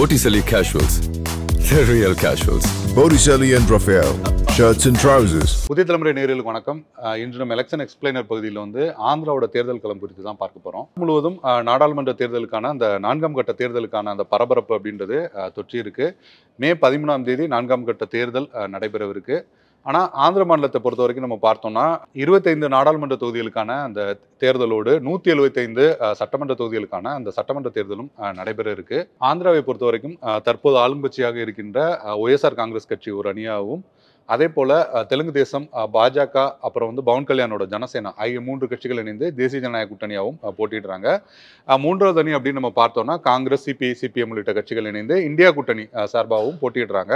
Botticelli Casuals. The real casuals. Botticelli and Raphael. Shirts and trousers. புதிய தலைமுறை நேர்களுக்கு வணக்கம் இன்று நம்ம எலெக்ஷன் எக்ஸ்பிளைனர் பகுதியில் வந்து ஆந்திராவோட தேர்தல் களம் குறித்து தான் பார்க்க போகிறோம் முழுவதும் நாடாளுமன்ற தேர்தலுக்கான அந்த நான்காம் கட்ட தேர்தலுக்கான அந்த பரபரப்பு அப்படின்றது தொற்றி இருக்கு மே பதிமூணாம் தேதி நான்காம் கட்ட தேர்தல் நடைபெறவிருக்கு ஆனால் ஆந்திர மாநிலத்தை பொறுத்த வரைக்கும் நம்ம பார்த்தோம்னா இருபத்தைந்து நாடாளுமன்ற தொகுதிகளுக்கான அந்த தேர்தலோடு நூற்றி எழுபத்தைந்து சட்டமன்ற தொகுதிகளுக்கான அந்த சட்டமன்ற தேர்தலும் நடைபெற இருக்கு ஆந்திராவை பொறுத்த வரைக்கும் தற்போது ஆளுங்கட்சியாக இருக்கின்ற ஒய்எஸ்ஆர் காங்கிரஸ் கட்சி ஒரு அணியாகவும் அதே போல் தெலுங்கு தேசம் பாஜக அப்புறம் வந்து பவன் கல்யாணோட ஜனசேனா ஆகிய மூன்று கட்சிகள் இணைந்து தேசிய ஜனநாயக கூட்டணியாகவும் போட்டிடுறாங்க மூன்றாவது அணி அப்படின்னு நம்ம பார்த்தோம்னா காங்கிரஸ் சிபிஐ சிபிஎம் உள்ளிட்ட கட்சிகள் இணைந்து இந்தியா கூட்டணி சார்பாகவும் போட்டிடுறாங்க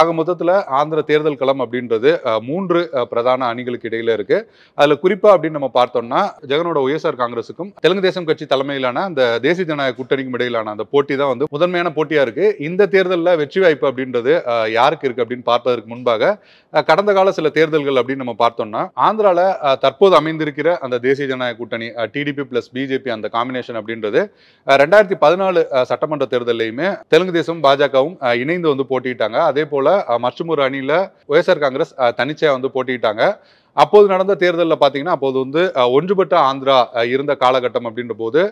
ஆக மொத்தத்தில் ஆந்திர தேர்தல் களம் அப்படின்றது மூன்று பிரதான அணிகளுக்கு இடையில இருக்கு அதில் குறிப்பாக அப்படின்னு நம்ம பார்த்தோம்னா ஜெகனோட ஒய்எஸ்ஆர் காங்கிரஸுக்கும் தெலுங்கு தேசம் கட்சி தலைமையிலான அந்த தேசிய ஜனநாயக கூட்டணிக்கும் இடையிலான அந்த போட்டி தான் வந்து முதன்மையான போட்டியாக இருக்கு இந்த தேர்தலில் வெற்றி வாய்ப்பு அப்படின்றது யாருக்கு இருக்கு அப்படின்னு பார்ப்பதற்கு முன்பாக கடந்த கால சில தேர்தல்கள் அப்படின்னு நம்ம பார்த்தோம்னா ஆந்திராவில் தற்போது அமைந்திருக்கிற அந்த தேசிய ஜனநாயக கூட்டணி டிடிபி பிளஸ் பிஜேபி அந்த காம்பினேஷன் அப்படின்றது ரெண்டாயிரத்தி பதினாலு சட்டமன்ற தேர்தலையுமே தெலுங்கு தேசம் பாஜகவும் இணைந்து வந்து போட்டிட்டாங்க அதே போல மற்றும் ஒரு அணியில் ஒய்எஸ்ஆர் காங்கிரஸ் தனிச்சையாக வந்து போட்டிட்டாங்க அப்போது நடந்த தேர்தலில் பார்த்தீங்கன்னா அப்போது வந்து ஒன்றுபட்ட ஆந்திரா இருந்த காலகட்டம் அப்படின்ற போது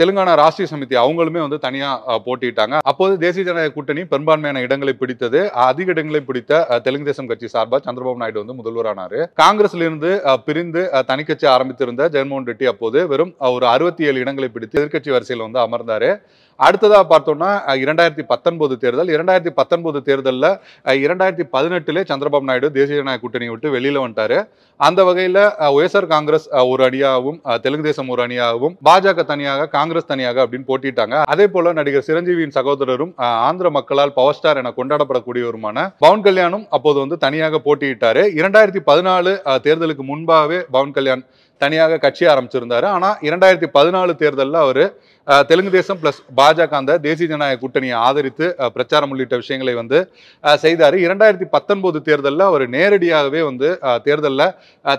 தெலுங்கானா ராஷ்டிரிய சமிதி அவங்களுமே வந்து தனியாக போட்டிட்டாங்க அப்போது தேசிய ஜனநாயக கூட்டணி பெரும்பான்மையான இடங்களை பிடித்தது அதிக இடங்களை பிடித்த தெலுங்கு தேசம் கட்சி சார்பாக சந்திரபாபு நாயுடு வந்து முதல்வரானார் இருந்து பிரிந்து தனிக்கட்சி ஆரம்பித்திருந்த ஜெகன்மோகன் ரெட்டி அப்போது வெறும் ஒரு அறுபத்தி ஏழு இடங்களை பிடித்து எதிர்கட்சி வரிசையில் வந்து அமர்ந்தாரு அடுத்ததாக பார்த்தோம்னா இரண்டாயிரத்தி பத்தொன்பது தேர்தல் இரண்டாயிரத்தி பத்தொன்பது தேர்தலில் இரண்டாயிரத்தி பதினெட்டுலே சந்திரபாபு நாயுடு தேசிய ஜனநாயக கூட்டணி விட்டு வெளியில் வந்துட்டாரு அந்த வகையில் ஒய்எஸ்ஆர் காங்கிரஸ் ஒரு அணியாகவும் தெலுங்கு தேசம் ஒரு அணியாகவும் பாஜக தனியாக காங்கிரஸ் தனியாக அப்படின்னு போட்டிட்டாங்க அதே போல் நடிகர் சிரஞ்சீவியின் சகோதரரும் ஆந்திர மக்களால் பவர் ஸ்டார் என கொண்டாடப்படக்கூடியவருமான பவன் கல்யாணும் அப்போது வந்து தனியாக போட்டியிட்டாரு இரண்டாயிரத்தி பதினாலு தேர்தலுக்கு முன்பாகவே பவன் கல்யாண் தனியாக கட்சி ஆரம்பிச்சிருந்தாரு ஆனால் இரண்டாயிரத்தி பதினாலு தேர்தலில் அவர் தெலுங்கு தேசம் பிளஸ் பாஜக அந்த தேசிய ஜனநாயக கூட்டணியை ஆதரித்து பிரச்சாரம் உள்ளிட்ட விஷயங்களை வந்து செய்தார் இரண்டாயிரத்தி பத்தொன்பது தேர்தலில் அவர் நேரடியாகவே வந்து தேர்தலில்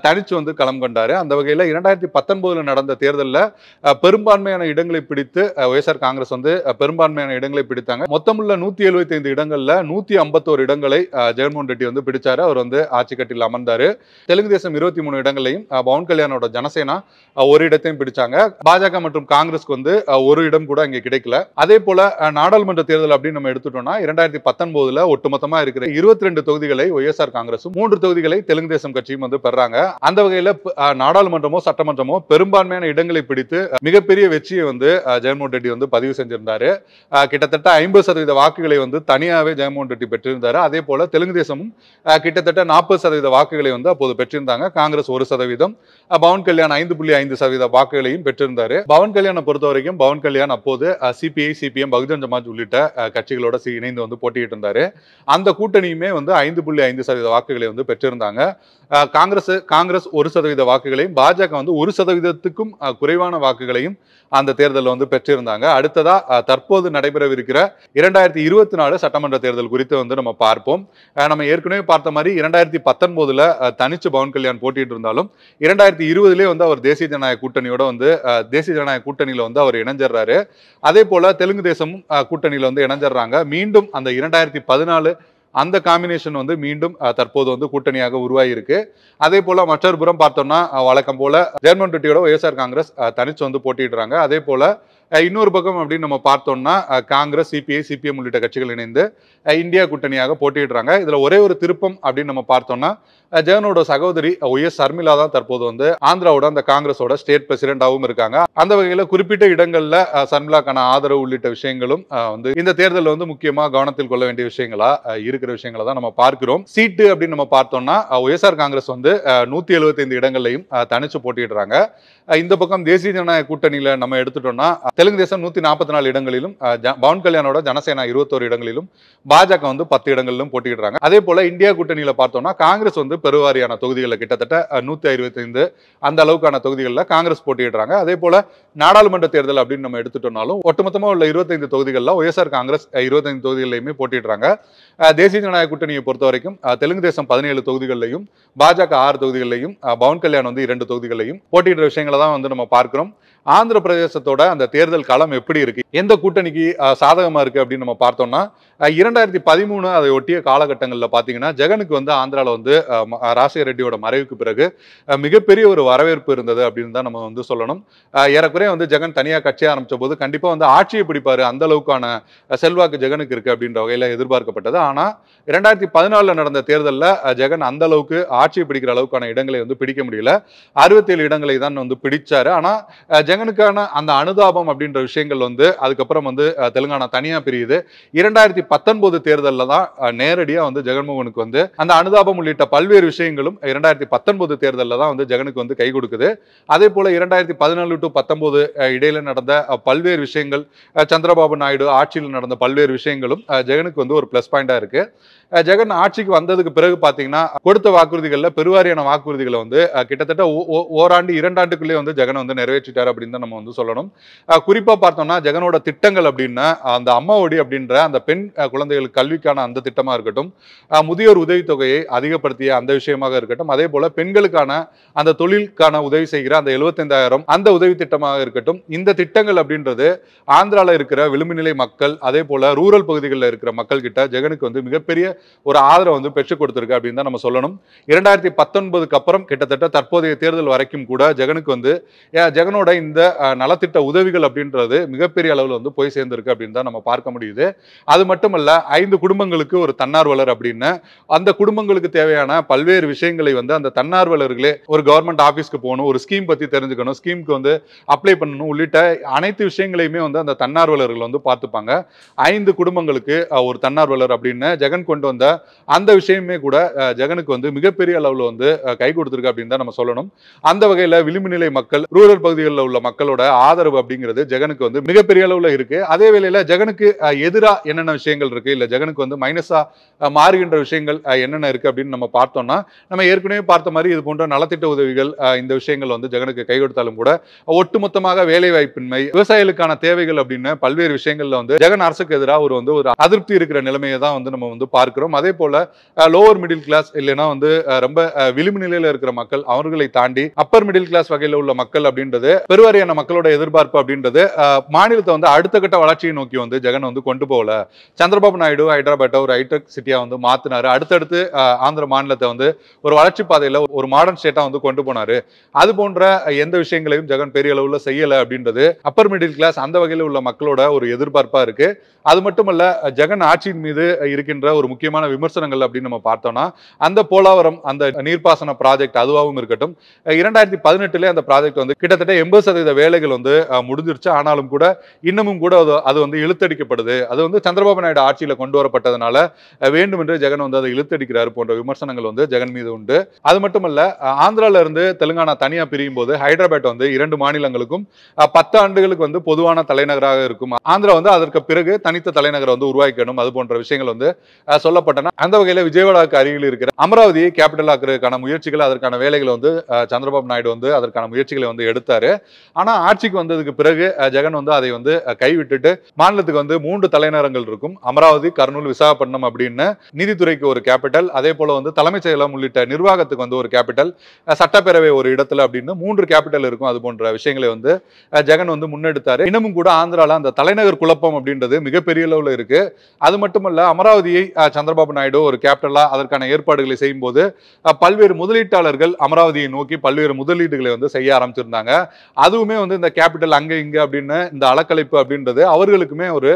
தனிச்சு வந்து களம் கண்டார் அந்த வகையில் இரண்டாயிரத்தி பத்தொன்பதில் நடந்த தேர்தலில் பெரும்பான்மையான இடங்களை பிடித்து ஒய்எஸ்ஆர் காங்கிரஸ் வந்து பெரும்பான்மையான இடங்களை பிடித்தாங்க மொத்தமுள்ள நூற்றி எழுபத்தைந்து இடங்களில் நூற்றி ஐம்பத்தோரு இடங்களை ஜெகன்மோகன் ரெட்டி வந்து பிடிச்சார் அவர் வந்து ஆட்சி கட்டியில் அமர்ந்தார் தெலுங்கு தேசம் இருபத்தி மூணு இடங்களையும் பவன் கல்யாணோட அதோட ஜனசேனா ஒரு இடத்தையும் பிடிச்சாங்க பாஜக மற்றும் காங்கிரஸ்க்கு வந்து ஒரு இடம் கூட இங்கே கிடைக்கல அதே போல நாடாளுமன்ற தேர்தல் அப்படின்னு நம்ம எடுத்துட்டோம்னா இரண்டாயிரத்தி பத்தொன்பதுல ஒட்டுமொத்தமா இருக்கிற இருபத்தி ரெண்டு தொகுதிகளை ஒய்எஸ்ஆர் காங்கிரசும் மூன்று தொகுதிகளை தெலுங்கு தேசம் கட்சியும் வந்து பெறாங்க அந்த வகையில நாடாளுமன்றமோ சட்டமன்றமோ பெரும்பான்மையான இடங்களை பிடித்து மிகப்பெரிய வெற்றியை வந்து ஜெகன்மோகன் ரெட்டி வந்து பதிவு செஞ்சிருந்தாரு கிட்டத்தட்ட ஐம்பது சதவீத வாக்குகளை வந்து தனியாகவே ஜெகன்மோகன் ரெட்டி பெற்றிருந்தாரு அதே போல தெலுங்கு தேசமும் கிட்டத்தட்ட நாற்பது சதவீத வாக்குகளை வந்து அப்போது பெற்றிருந்தாங்க காங்கிரஸ் ஒரு சதவீதம் பவன் கல்யாண் ஐந்து புள்ளி ஐந்து சதவீத வாக்குகளையும் பெற்றிருந்தார் பவன் கல்யாணை பொறுத்த வரைக்கும் பவன் கல்யாண் அப்போது சிபிஐ சிபிஎம் பகுஜன் சமாஜ் உள்ளிட்ட கட்சிகளோட இணைந்து வந்து போட்டிட்டு இருந்தாரு அந்த கூட்டணியுமே வந்து ஐந்து புள்ளி ஐந்து சதவீத வாக்குகளை வந்து பெற்றிருந்தாங்க காங்கிரஸ் காங்கிரஸ் ஒரு சதவீத வாக்குகளையும் பாஜக வந்து ஒரு சதவீதத்துக்கும் குறைவான வாக்குகளையும் அந்த தேர்தலில் வந்து பெற்றிருந்தாங்க அடுத்ததா தற்போது நடைபெறவிருக்கிற இரண்டாயிரத்தி இருபத்தி நாலு சட்டமன்ற தேர்தல் குறித்து வந்து நம்ம பார்ப்போம் நம்ம ஏற்கனவே பார்த்த மாதிரி இரண்டாயிரத்தி பத்தொன்பதுல தனிச்சு பவன் கல்யாண் போட்டிட்டு இருந்தாலும் இரண்டாயிரத்தி ரெண்டாயிரத்தி இருபதுலேயே வந்து அவர் தேசிய ஜனநாயக கூட்டணியோட வந்து தேசிய ஜனநாயக கூட்டணியில் வந்து அவர் இணைஞ்சிடுறாரு அதே போல் தெலுங்கு தேசம் கூட்டணியில் வந்து இணைஞ்சிடுறாங்க மீண்டும் அந்த இரண்டாயிரத்தி பதினாலு அந்த காம்பினேஷன் வந்து மீண்டும் தற்போது வந்து கூட்டணியாக உருவாகியிருக்கு அதே போல் மற்றொரு புறம் பார்த்தோம்னா வழக்கம் போல் ஜெர்மன் ரெட்டியோட ஒய்எஸ்ஆர் காங்கிரஸ் தனிச்சு வந்து போட்டிடுறாங்க அதே போல் இன்னொரு பக்கம் அப்படின்னு நம்ம பார்த்தோம்னா காங்கிரஸ் சிபிஐ சிபிஎம் உள்ளிட்ட கட்சிகள் இணைந்து இந்தியா கூட்டணியாக போட்டியிடுறாங்க இதில் ஒரே ஒரு திருப்பம் அப்படின்னு நம்ம பார்த்தோம்னா ஜெகனோட சகோதரி எஸ் சர்மிளா தான் தற்போது வந்து ஆந்திராவோட அந்த காங்கிரஸோட ஸ்டேட் பிரசிடென்டாகவும் இருக்காங்க அந்த வகையில் குறிப்பிட்ட இடங்களில் சர்மிளாக்கான ஆதரவு உள்ளிட்ட விஷயங்களும் வந்து இந்த தேர்தலில் வந்து முக்கியமாக கவனத்தில் கொள்ள வேண்டிய விஷயங்களா இருக்கிற விஷயங்களை தான் நம்ம பார்க்கிறோம் சீட்டு அப்படின்னு நம்ம பார்த்தோம்னா ஒய்எஸ்ஆர் காங்கிரஸ் வந்து நூற்றி எழுபத்தைந்து இடங்கள்லையும் தனிச்சு போட்டிடுறாங்க இந்த பக்கம் தேசிய ஜனநாயக கூட்டணியில் நம்ம எடுத்துட்டோம்னா தெலுங்கு தேசம் நூத்தி நாற்பத்தி நாலு இடங்களிலும் பவன் கல்யாணோட ஜனசேனா இருபத்தோரு இடங்களிலும் பாஜக வந்து பத்து இடங்களிலும் போட்டியிடுறாங்க அதே போல இந்தியா கூட்டணியில் பார்த்தோம்னா காங்கிரஸ் வந்து பெருவாரியான தொகுதிகளில் கிட்டத்தட்ட நூத்தி அறுபத்தைந்து அந்த அளவுக்கான தொகுதிகளில் காங்கிரஸ் போட்டியிடுறாங்க அதே போல நாடாளுமன்ற தேர்தல் அப்படின்னு நம்ம எடுத்துட்டோம்னாலும் ஒட்டுமொத்தமாக உள்ள இருபத்தைந்து தொகுதிகளில் ஒய்எஸ்ஆர் காங்கிரஸ் இருபத்தைந்து தொகுதிகளிலையுமே போட்டிடுறாங்க தேசிய ஜனநாயக கூட்டணியை பொறுத்த வரைக்கும் தெலுங்கு தேசம் பதினேழு தொகுதிகளிலையும் பாஜக ஆறு தொகுதிகளிலையும் பவன் கல்யாண் வந்து இரண்டு தொகுதிகளிலையும் போட்டியிடுற விஷயங்களை தான் வந்து நம்ம பார்க்குறோம் ஆந்திர பிரதேசத்தோட அந்த தேர்தல் காலம் எப்படி இருக்கு எந்த கூட்டணிக்கு சாதகமா இருக்கு அப்படின்னு நம்ம பார்த்தோம்னா இரண்டாயிரத்தி பதிமூணு அதை ஒட்டிய காலகட்டங்களில் பார்த்தீங்கன்னா ஜெகனுக்கு வந்து ஆந்திராவில் வந்து ராசிய ரெட்டியோட மறைவுக்கு பிறகு மிகப்பெரிய ஒரு வரவேற்பு இருந்தது அப்படின்னு தான் நம்ம வந்து சொல்லணும் ஏறக்குறைய வந்து ஜெகன் தனியாக கட்சியை ஆரம்பித்த போது கண்டிப்பாக வந்து ஆட்சியை பிடிப்பார் அந்த அளவுக்கான செல்வாக்கு ஜெகனுக்கு இருக்கு அப்படின்ற வகையில் எதிர்பார்க்கப்பட்டது ஆனால் இரண்டாயிரத்தி பதினாலில் நடந்த தேர்தலில் ஜெகன் அந்த அளவுக்கு ஆட்சியை பிடிக்கிற அளவுக்கான இடங்களை வந்து பிடிக்க முடியல அறுபத்தேழு இடங்களை தான் வந்து பிடிச்சாரு ஆனால் ஜெகனுக்கான அந்த அனுதாபம் அப்படின்ற விஷயங்கள் வந்து அதுக்கப்புறம் வந்து தெலுங்கானா தனியாக பிரியுது இரண்டாயிரத்தி பத்தொன்பது தேர்தலில் தான் நேரடியாக வந்து ஜெகன்மோகனுக்கு வந்து அந்த அனுதாபம் உள்ளிட்ட பல்வேறு விஷயங்களும் இரண்டாயிரத்தி பத்தொன்பது தேர்தலில் தான் வந்து ஜெகனுக்கு வந்து கை கொடுக்குது அதே போல் இரண்டாயிரத்தி பதினாலு டு பத்தொன்பது இடையில நடந்த பல்வேறு விஷயங்கள் சந்திரபாபு நாயுடு ஆட்சியில் நடந்த பல்வேறு விஷயங்களும் ஜெகனுக்கு வந்து ஒரு ப்ளஸ் பாயிண்டாக இருக்குது ஜெகன் ஆட்சிக்கு வந்ததுக்கு பிறகு பார்த்தீங்கன்னா கொடுத்த வாக்குறுதிகளில் பெருவாரியான வாக்குறுதிகளை வந்து கிட்டத்தட்ட ஓராண்டு இரண்டாண்டுக்குள்ளேயே வந்து ஜெகன் வந்து நிறைவேற்றிட்டார் அப்படின்னு நம்ம வந்து சொல்லணும் குறிப்பாக பார்த்தோம்னா ஜெகனோட திட்டங்கள் அப்படின்னா அந்த அம்மாவோடி அப்படின்ற அந்த பெண் குழந்தைகள் கல்விக்கான அந்த திட்டமாக இருக்கட்டும் முதியோர் உதவித்தொகையை அதிகப்படுத்திய அந்த விஷயமாக இருக்கட்டும் அதே போல் பெண்களுக்கான அந்த தொழிலுக்கான உதவி செய்கிற அந்த எழுபத்தைந்தாயிரம் அந்த உதவி திட்டமாக இருக்கட்டும் இந்த திட்டங்கள் அப்படின்றது ஆந்திராவில் இருக்கிற விளிம்புநிலை மக்கள் அதே போல் ரூரல் பகுதிகளில் இருக்கிற மக்கள் கிட்ட ஜெகனுக்கு வந்து மிகப்பெரிய ஒரு ஆதரவு வந்து பெற்றுக் கொடுத்துருக்கு அப்படின்னு தான் நம்ம சொல்லணும் இரண்டாயிரத்தி பத்தொன்பதுக்கு அப்புறம் கிட்டத்தட்ட தற்போதைய தேர்தல் வரைக்கும் கூட ஜெகனுக்கு வந்து ஜெகனோட இந்த நலத்திட்ட உதவிகள் அப்படின்றது மிகப்பெரிய அளவில் வந்து போய் சேர்ந்திருக்கு அப்படின்னு தான் நம்ம பார்க்க முடியுது அது மட்டுமல்ல ஐந்து குடும்பங்களுக்கு ஒரு தன்னார்வலர் அப்படின்னு அந்த குடும்பங்களுக்கு தேவையான பல்வேறு விஷயங்களை வந்து அந்த தன்னார்வலர்களே ஒரு கவர்மெண்ட் ஆஃபீஸ்க்கு போகணும் ஒரு ஸ்கீம் பற்றி தெரிஞ்சுக்கணும் ஸ்கீம்க்கு வந்து அப்ளை பண்ணணும் உள்ளிட்ட அனைத்து விஷயங்களையுமே வந்து அந்த தன்னார்வலர்கள் வந்து பார்த்துப்பாங்க ஐந்து குடும்பங்களுக்கு ஒரு தன்னார்வலர் அப்படின்னு ஜெகன் கொண்டு கொண்டு வந்த அந்த விஷயமே கூட ஜெகனுக்கு வந்து மிகப்பெரிய அளவில் வந்து கை கொடுத்துருக்கு அப்படின்னு தான் நம்ம சொல்லணும் அந்த வகையில் விளிம்பு நிலை மக்கள் ரூரல் பகுதிகளில் உள்ள மக்களோட ஆதரவு அப்படிங்கிறது ஜெகனுக்கு வந்து மிகப்பெரிய அளவில் இருக்கு அதே வேளையில் ஜெகனுக்கு எதிராக என்னென்ன விஷயங்கள் இருக்கு இல்லை ஜெகனுக்கு வந்து மைனஸாக மாறுகின்ற விஷயங்கள் என்னென்ன இருக்கு அப்படின்னு நம்ம பார்த்தோம்னா நம்ம ஏற்கனவே பார்த்த மாதிரி இது போன்ற நலத்திட்ட உதவிகள் இந்த விஷயங்கள் வந்து ஜெகனுக்கு கை கொடுத்தாலும் கூட ஒட்டுமொத்தமாக வேலை வாய்ப்பின்மை விவசாயிகளுக்கான தேவைகள் அப்படின்னு பல்வேறு விஷயங்கள்ல வந்து ஜெகன் அரசுக்கு எதிராக ஒரு வந்து ஒரு அதிருப்தி இருக்கிற நிலைமையை தான் வந்து நம்ம வந்து பார்க்கிறோம் பார்க்குறோம் அதே போல் லோவர் மிடில் கிளாஸ் இல்லைனா வந்து ரொம்ப விளிம்பு நிலையில் இருக்கிற மக்கள் அவர்களை தாண்டி அப்பர் மிடில் கிளாஸ் வகையில் உள்ள மக்கள் அப்படின்றது பெருவாரியான மக்களோட எதிர்பார்ப்பு அப்படின்றது மாநிலத்தை வந்து அடுத்த கட்ட வளர்ச்சியை நோக்கி வந்து ஜெகன் வந்து கொண்டு போகல சந்திரபாபு நாயுடு ஹைதராபாத்தை ஒரு ஹைடெக் சிட்டியாக வந்து மாற்றினார் அடுத்தடுத்து ஆந்திர மாநிலத்தை வந்து ஒரு வளர்ச்சி பாதையில் ஒரு மாடர்ன் ஸ்டேட்டாக வந்து கொண்டு போனார் அது போன்ற எந்த விஷயங்களையும் ஜெகன் பெரிய அளவில் செய்யலை அப்படின்றது அப்பர் மிடில் கிளாஸ் அந்த வகையில் உள்ள மக்களோட ஒரு எதிர்பார்ப்பாக இருக்குது அது மட்டுமல்ல ஜெகன் ஆட்சியின் மீது இருக்கின்ற ஒரு முக்கிய முக்கியமான விமர்சனங்கள் அப்படின்னு நம்ம பார்த்தோம்னா அந்த போலாவரம் அந்த நீர்ப்பாசன ப்ராஜெக்ட் அதுவாகவும் இருக்கட்டும் இரண்டாயிரத்தி பதினெட்டுலேயே அந்த ப்ராஜெக்ட் வந்து கிட்டத்தட்ட எண்பது சதவீத வேலைகள் வந்து முடிஞ்சிருச்சு ஆனாலும் கூட இன்னமும் கூட அது வந்து இழுத்தடிக்கப்படுது அது வந்து சந்திரபாபு நாயுடு ஆட்சியில் கொண்டு வரப்பட்டதுனால வேண்டுமென்றே ஜெகன் வந்து அதை இழுத்தடிக்கிறாரு போன்ற விமர்சனங்கள் வந்து ஜெகன் மீது உண்டு அது மட்டுமல்ல ஆந்திரால இருந்து தெலுங்கானா தனியாக பிரியும் போது ஹைதராபாத் வந்து இரண்டு மாநிலங்களுக்கும் பத்து ஆண்டுகளுக்கு வந்து பொதுவான தலைநகராக இருக்கும் ஆந்திரா வந்து அதற்கு பிறகு தனித்த தலைநகரை வந்து உருவாக்கணும் அது போன்ற விஷயங்கள் வந்து சொல்ல சொல்லப்பட்டன அந்த வகையில விஜயவாடாவுக்கு அருகில் இருக்கிற அமராவதியை கேபிட்டல் ஆக்குறதுக்கான முயற்சிகள் அதற்கான வேலைகளை வந்து சந்திரபாபு நாயுடு வந்து அதற்கான முயற்சிகளை வந்து எடுத்தாரு ஆனா ஆட்சிக்கு வந்ததுக்கு பிறகு ஜெகன் வந்து அதை வந்து கைவிட்டுட்டு மாநிலத்துக்கு வந்து மூன்று தலைநகரங்கள் இருக்கும் அமராவதி கர்னூல் விசாகப்பட்டினம் அப்படின்னு நீதித்துறைக்கு ஒரு கேபிட்டல் அதே போல வந்து தலைமைச் செயலம் உள்ளிட்ட நிர்வாகத்துக்கு வந்து ஒரு கேபிட்டல் சட்டப்பேரவை ஒரு இடத்துல அப்படின்னு மூன்று கேபிட்டல் இருக்கும் அது போன்ற விஷயங்களை வந்து ஜெகன் வந்து முன்னெடுத்தாரு இன்னமும் கூட ஆந்திரால அந்த தலைநகர் குழப்பம் அப்படின்றது மிகப்பெரிய அளவில் இருக்கு அது மட்டுமல்ல அமராவதியை சந்திர சந்திரபாபு நாயுடு ஒரு கேபிட்டலாக அதற்கான ஏற்பாடுகளை செய்யும் போது பல்வேறு முதலீட்டாளர்கள் அமராவதியை நோக்கி பல்வேறு முதலீடுகளை வந்து செய்ய ஆரம்பிச்சிருந்தாங்க அதுவுமே வந்து இந்த கேபிட்டல் அங்கே இங்கே அப்படின்னு இந்த அலக்கழிப்பு அப்படின்றது அவர்களுக்குமே ஒரு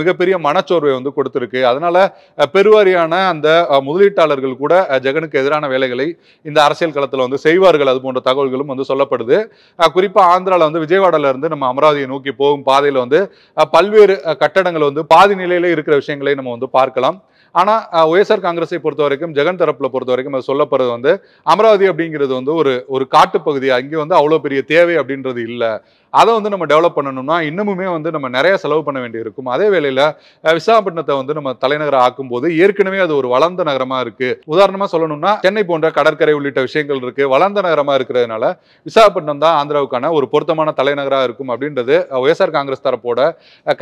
மிகப்பெரிய மனச்சோர்வை வந்து கொடுத்துருக்கு அதனால பெருவாரியான அந்த முதலீட்டாளர்கள் கூட ஜெகனுக்கு எதிரான வேலைகளை இந்த அரசியல் களத்தில் வந்து செய்வார்கள் அது போன்ற தகவல்களும் வந்து சொல்லப்படுது குறிப்பாக ஆந்திராவில் வந்து விஜயவாடால இருந்து நம்ம அமராவதியை நோக்கி போகும் பாதையில் வந்து பல்வேறு கட்டடங்கள் வந்து பாதி நிலையில இருக்கிற விஷயங்களை நம்ம வந்து பார்க்கலாம் ஆனால் ஒய்எஸ்ஆர் காங்கிரஸை பொறுத்த வரைக்கும் ஜெகன் தரப்பில் பொறுத்த வரைக்கும் அது சொல்லப்படுறது வந்து அமராவதி அப்படிங்கிறது வந்து ஒரு ஒரு காட்டுப்பகுதி அங்கே வந்து அவ்வளோ பெரிய தேவை அப்படின்றது இல்லை அதை வந்து நம்ம டெவலப் பண்ணணும்னா இன்னமுமே வந்து நம்ம நிறைய செலவு பண்ண வேண்டி இருக்கும் அதே வேளையில் விசாகப்பட்டினத்தை வந்து நம்ம தலைநகராக ஆக்கும் போது ஏற்கனவே அது ஒரு வளர்ந்த நகரமாக இருக்குது உதாரணமாக சொல்லணும்னா சென்னை போன்ற கடற்கரை உள்ளிட்ட விஷயங்கள் இருக்குது வளர்ந்த நகரமாக இருக்கிறதுனால விசாகப்பட்டினம் தான் ஆந்திராவுக்கான ஒரு பொருத்தமான தலைநகராக இருக்கும் அப்படின்றது ஒய்எஸ்ஆர் காங்கிரஸ் தரப்போட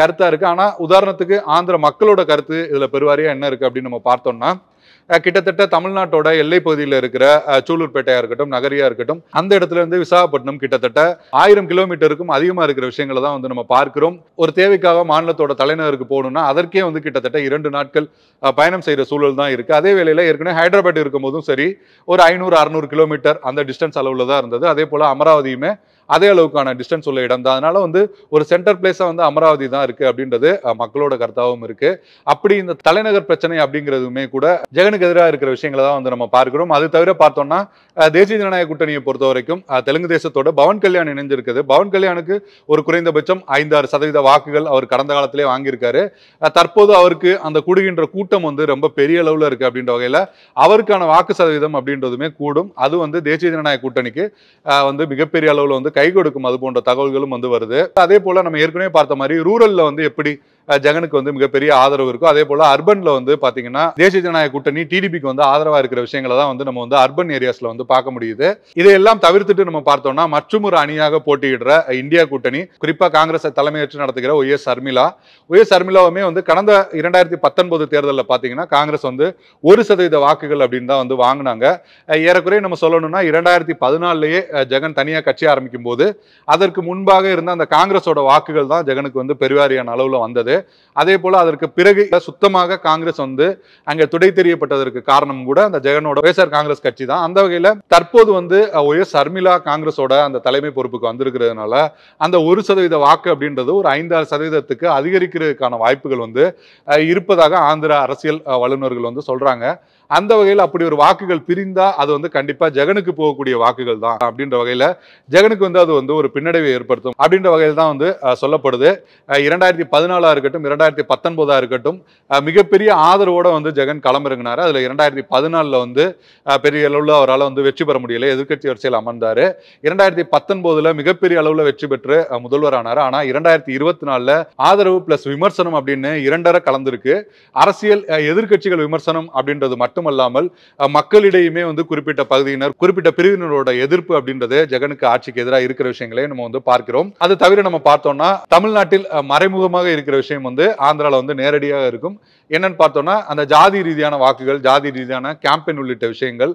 கருத்தாக இருக்குது ஆனால் உதாரணத்துக்கு ஆந்திர மக்களோட கருத்து இதில் பெருவாரியாக என்ன இருக்குது அப்படின்னு நம்ம பார்த்தோம்னா கிட்டத்தட்ட தமிழ்நாட்டோட எல்லை பகுதியில் இருக்கிற சூலூர்பேட்டையா இருக்கட்டும் நகரியா இருக்கட்டும் அந்த இடத்துல இருந்து விசாகப்பட்டினம் கிட்டத்தட்ட ஆயிரம் கிலோமீட்டருக்கும் அதிகமா இருக்கிற விஷயங்களை தான் வந்து நம்ம பார்க்கிறோம் ஒரு தேவைக்காக மாநிலத்தோட தலைநகருக்கு போகணும்னா அதற்கே வந்து கிட்டத்தட்ட இரண்டு நாட்கள் பயணம் செய்யற சூழல் தான் இருக்கு அதே வேளையில ஏற்கனவே ஹைதராபாத் இருக்கும் போதும் சரி ஒரு ஐநூறு அறுநூறு கிலோமீட்டர் அந்த டிஸ்டன்ஸ் அளவுல தான் இருந்தது அதே போல அமராவதியுமே அதே அளவுக்கான டிஸ்டன்ஸ் உள்ள இடம் தான் அதனால வந்து ஒரு சென்டர் பிளேஸாக வந்து அமராவதி தான் இருக்கு அப்படின்றது மக்களோட கருத்தாகவும் இருக்கு அப்படி இந்த தலைநகர் பிரச்சனை அப்படிங்கிறதுமே கூட ஜெகனுக்கு எதிராக இருக்கிற விஷயங்களை தான் வந்து நம்ம பார்க்கிறோம் அது தவிர பார்த்தோம்னா தேசிய ஜனநாயக கூட்டணியை பொறுத்த வரைக்கும் தெலுங்கு தேசத்தோட பவன் கல்யாண் இணைஞ்சிருக்குது பவன் கல்யாணுக்கு ஒரு குறைந்தபட்சம் ஐந்தாறு சதவீத வாக்குகள் அவர் கடந்த காலத்திலே வாங்கியிருக்காரு தற்போது அவருக்கு அந்த கூடுகின்ற கூட்டம் வந்து ரொம்ப பெரிய அளவில் இருக்கு அப்படின்ற வகையில் அவருக்கான வாக்கு சதவீதம் அப்படின்றதுமே கூடும் அது வந்து தேசிய ஜனநாயக கூட்டணிக்கு வந்து மிகப்பெரிய அளவில் வந்து கை கொடுக்கும் அது போன்ற தகவல்களும் வந்து வருது அதே போல நம்ம ஏற்கனவே பார்த்த மாதிரி ரூரல்ல வந்து எப்படி ஜெகனுக்கு வந்து மிகப்பெரிய ஆதரவு இருக்கும் அதே போல அர்பன்ல வந்து பாத்தீங்கன்னா தேசிய ஜனநாயக கூட்டணி டிடிபிக்கு வந்து ஆதரவா இருக்கிற விஷயங்களை தான் வந்து நம்ம வந்து அர்பன் ஏரியாஸ்ல வந்து பார்க்க முடியுது இதையெல்லாம் தவிர்த்துட்டு நம்ம பார்த்தோம்னா மற்றும் ஒரு அணியாக போட்டியிடுற இந்தியா கூட்டணி குறிப்பா காங்கிரஸ் தலைமையேற்று நடத்துகிற ஒய் எஸ் அர்மிலா ஒய் எஸ் அர்மிலாவுமே வந்து கடந்த இரண்டாயிரத்தி பத்தொன்பது தேர்தலில் பார்த்தீங்கன்னா காங்கிரஸ் வந்து ஒரு சதவீத வாக்குகள் அப்படின்னு தான் வந்து வாங்கினாங்க ஏறக்குறைய நம்ம சொல்லணும்னா இரண்டாயிரத்தி பதினாலுலேயே ஜெகன் தனியாக கட்சி ஆரம்பிக்கும் போது அதற்கு முன்பாக இருந்த அந்த காங்கிரஸோட வாக்குகள் தான் ஜெகனுக்கு வந்து பெருவாரியான அளவில் வந்தது அதே போல் அதற்கு பிறகு சுத்தமாக காங்கிரஸ் வந்து அங்கே துடை தெரியப்பட்டதற்கு காரணம் கூட அந்த ஜெகனோட ஒய்எஸ்ஆர் காங்கிரஸ் கட்சி தான் அந்த வகையில் தற்போது வந்து ஒய்எஸ் சர்மிளா காங்கிரஸோட அந்த தலைமை பொறுப்புக்கு வந்திருக்கிறதுனால அந்த ஒரு சதவீத வாக்கு அப்படின்றது ஒரு ஐந்தாறு சதவீதத்துக்கு அதிகரிக்கிறதுக்கான வாய்ப்புகள் வந்து இருப்பதாக ஆந்திர அரசியல் வல்லுநர்கள் வந்து சொல்கிறாங்க அந்த வகையில் அப்படி ஒரு வாக்குகள் பிரிந்தா அது வந்து கண்டிப்பா ஜெகனுக்கு போகக்கூடிய வாக்குகள் தான் அப்படின்ற வகையில ஜெகனுக்கு வந்து அது வந்து ஒரு பின்னடைவை ஏற்படுத்தும் அப்படின்ற வகையில் தான் வந்து சொல்லப்படுது இரண்டாயிரத்தி பதினாலா இருக்கட்டும் இரண்டாயிரத்தி பத்தொன்பதா இருக்கட்டும் மிகப்பெரிய ஆதரவோட வந்து ஜெகன் களமிறங்கினார் அதுல இரண்டாயிரத்தி பதினாலில் வந்து பெரிய அளவில் அவரால் வந்து வெற்றி பெற முடியல எதிர்கட்சி வரிசையில் அமர்ந்தார் இரண்டாயிரத்தி பத்தொன்பதுல மிகப்பெரிய அளவில் வெற்றி பெற்று முதல்வர் ஆனார் ஆனா இரண்டாயிரத்தி இருபத்தி நாலில் ஆதரவு பிளஸ் விமர்சனம் அப்படின்னு இரண்டரை கலந்துருக்கு அரசியல் எதிர்கட்சிகள் விமர்சனம் அப்படின்றது மட்டும் மட்டுமல்லாமல் மக்களிடையுமே வந்து குறிப்பிட்ட பகுதியினர் குறிப்பிட்ட பிரிவினரோட எதிர்ப்பு அப்படின்றது ஜெகனுக்கு ஆட்சிக்கு எதிராக இருக்கிற விஷயங்களை நம்ம வந்து பார்க்கிறோம் அது தவிர நம்ம பார்த்தோம்னா தமிழ்நாட்டில் மறைமுகமாக இருக்கிற விஷயம் வந்து ஆந்திராவில் வந்து நேரடியாக இருக்கும் என்னன்னு பார்த்தோம்னா அந்த ஜாதி ரீதியான வாக்குகள் ஜாதி ரீதியான கேம்பெயின் உள்ளிட்ட விஷயங்கள்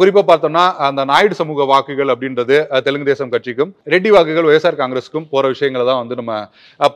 குறிப்பாக பார்த்தோம்னா அந்த நாயுடு சமூக வாக்குகள் அப்படின்றது தெலுங்கு தேசம் கட்சிக்கும் ரெட்டி வாக்குகள் ஒய்எஸ்ஆர் காங்கிரஸுக்கும் போகிற விஷயங்களை தான் வந்து நம்ம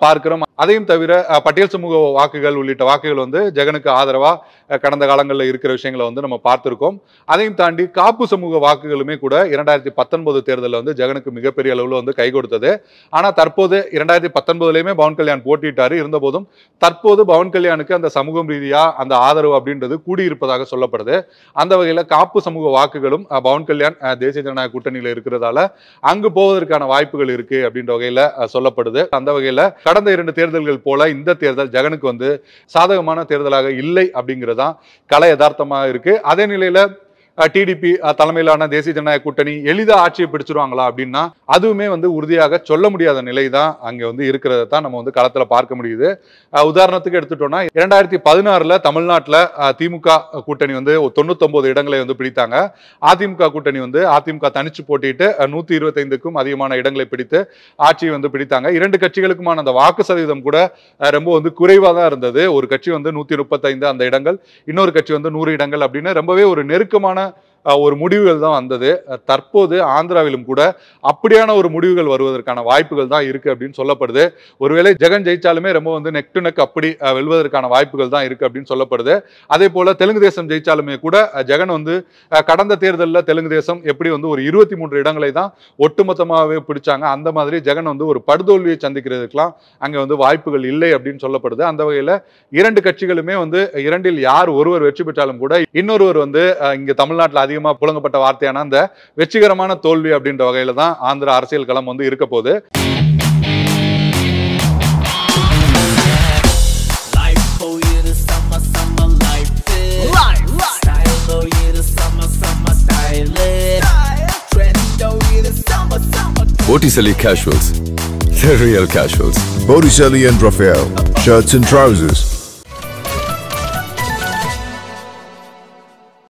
பார்க்கிறோம் அதையும் தவிர பட்டியல் சமூக வாக்குகள் உள்ளிட்ட வாக்குகள் வந்து ஜெகனுக்கு ஆதரவாக கடந்த காலங்களில் இருக்கிற விஷயங்களை வந்து நம்ம பார்த்துருக்கோம் அதையும் தாண்டி காப்பு சமூக வாக்குகளுமே கூட இரண்டாயிரத்தி பத்தொன்பது தேர்தலில் வந்து ஜெகனுக்கு மிகப்பெரிய அளவில் வந்து கை கொடுத்தது ஆனால் தற்போது இரண்டாயிரத்தி பத்தொன்பதுலேயுமே பவன் கல்யாண் போட்டிட்டாரு இருந்தபோதும் தற்போது பவன் கல்யாணுக்கு அந்த சமூக சமூகம் ரீதியா அந்த ஆதரவு அப்படின்றது கூடியிருப்பதாக சொல்லப்படுது அந்த வகையில காப்பு சமூக வாக்குகளும் பவன் கல்யாண் தேசிய ஜனநாயக கூட்டணியில் இருக்கிறதால அங்கு போவதற்கான வாய்ப்புகள் இருக்கு அப்படின்ற வகையில சொல்லப்படுது அந்த வகையில் கடந்த இரண்டு தேர்தல்கள் போல இந்த தேர்தல் ஜெகனுக்கு வந்து சாதகமான தேர்தலாக இல்லை அப்படிங்கிறதான் கலை யதார்த்தமாக இருக்கு அதே நிலையில டிடிபி தலைமையிலான தேசிய ஜனநாயக கூட்டணி எளிதாக ஆட்சியை பிடிச்சிருவாங்களா அப்படின்னா அதுவுமே வந்து உறுதியாக சொல்ல முடியாத நிலை தான் அங்கே வந்து இருக்கிறத தான் நம்ம வந்து களத்தில் பார்க்க முடியுது உதாரணத்துக்கு எடுத்துட்டோம்னா இரண்டாயிரத்தி பதினாறில் தமிழ்நாட்டில் திமுக கூட்டணி வந்து தொண்ணூத்தொம்பது இடங்களை வந்து பிடித்தாங்க அதிமுக கூட்டணி வந்து அதிமுக தனிச்சு போட்டிட்டு நூற்றி இருபத்தைந்துக்கும் அதிகமான இடங்களை பிடித்து ஆட்சியை வந்து பிடித்தாங்க இரண்டு கட்சிகளுக்குமான அந்த வாக்கு சதவீதம் கூட ரொம்ப வந்து குறைவாக தான் இருந்தது ஒரு கட்சி வந்து நூற்றி முப்பத்தைந்து அந்த இடங்கள் இன்னொரு கட்சி வந்து நூறு இடங்கள் அப்படின்னு ரொம்பவே ஒரு நெருக்கமான ஒரு முடிவுகள் தான் வந்தது தற்போது ஆந்திராவிலும் கூட அப்படியான ஒரு முடிவுகள் வருவதற்கான வாய்ப்புகள் தான் இருக்குது அப்படின்னு சொல்லப்படுது ஒருவேளை ஜெகன் ஜெயிச்சாலுமே ரொம்ப வந்து நெக் டு நெக் அப்படி வெல்வதற்கான வாய்ப்புகள் தான் இருக்குது அப்படின்னு சொல்லப்படுது அதே போல் தெலுங்கு தேசம் ஜெயிச்சாலுமே கூட ஜெகன் வந்து கடந்த தேர்தலில் தெலுங்கு தேசம் எப்படி வந்து ஒரு இருபத்தி மூன்று இடங்களை தான் ஒட்டுமொத்தமாகவே பிடிச்சாங்க அந்த மாதிரி ஜெகன் வந்து ஒரு படுதோல்வியை சந்திக்கிறதுக்கெல்லாம் அங்கே வந்து வாய்ப்புகள் இல்லை அப்படின்னு சொல்லப்படுது அந்த வகையில் இரண்டு கட்சிகளுமே வந்து இரண்டில் யார் ஒருவர் வெற்றி பெற்றாலும் கூட இன்னொருவர் வந்து இங்கே தமிழ்நாட்டில் அதிகம் அதிகமாக புழங்கப்பட்ட வார்த்தையான அந்த வெற்றிகரமான தோல்வி அப்படின்ற வகையில் தான் ஆந்திர அரசியல் களம் வந்து இருக்க போகுது Botticelli Casuals. The real casuals. Botticelli and Raphael. Shirts and trousers.